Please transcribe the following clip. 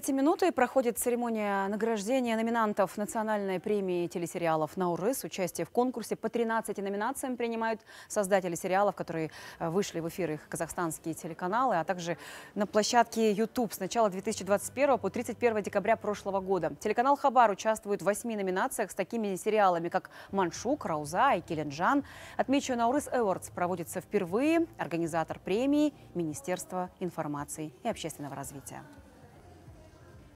эти минуты проходит церемония награждения номинантов национальной премии телесериалов «Наурыс». Участие в конкурсе по 13 номинациям принимают создатели сериалов, которые э, вышли в эфир их казахстанские телеканалы, а также на площадке YouTube с начала 2021 по 31 декабря прошлого года. Телеканал «Хабар» участвует в 8 номинациях с такими сериалами, как «Маншук», «Рауза» и «Келенджан». Отмечу, «Наурыс Эвардс» проводится впервые. Организатор премии – Министерство информации и общественного развития.